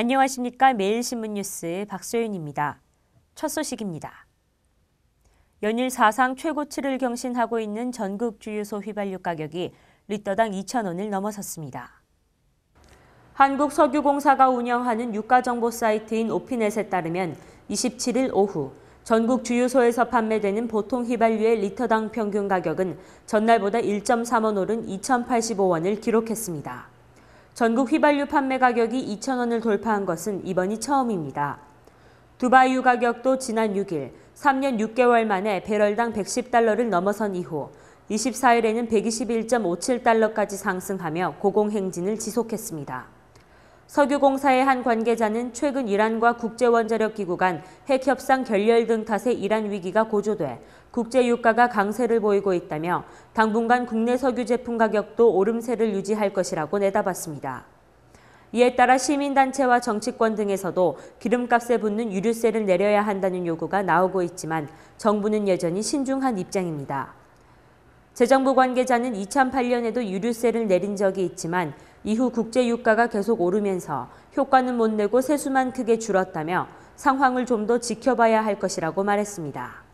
안녕하십니까. 매일신문 뉴스 박소윤입니다. 첫 소식입니다. 연일 사상 최고치를 경신하고 있는 전국 주유소 휘발유 가격이 리터당 2,000원을 넘어섰습니다. 한국석유공사가 운영하는 유가정보 사이트인 오피넷에 따르면 27일 오후 전국 주유소에서 판매되는 보통 휘발유의 리터당 평균 가격은 전날보다 1.3원 오른 2,085원을 기록했습니다. 전국 휘발유 판매 가격이 2,000원을 돌파한 것은 이번이 처음입니다. 두바이유 가격도 지난 6일 3년 6개월 만에 배럴당 110달러를 넘어선 이후 24일에는 121.57달러까지 상승하며 고공행진을 지속했습니다. 석유공사의 한 관계자는 최근 이란과 국제원자력기구 간 핵협상 결렬 등 탓에 이란 위기가 고조돼 국제유가가 강세를 보이고 있다며 당분간 국내 석유 제품 가격도 오름세를 유지할 것이라고 내다봤습니다. 이에 따라 시민단체와 정치권 등에서도 기름값에 붙는 유류세를 내려야 한다는 요구가 나오고 있지만 정부는 여전히 신중한 입장입니다. 재정부 관계자는 2008년에도 유류세를 내린 적이 있지만 이후 국제 유가가 계속 오르면서 효과는 못 내고 세수만 크게 줄었다며 상황을 좀 더 지켜봐야 할 것이라고 말했습니다.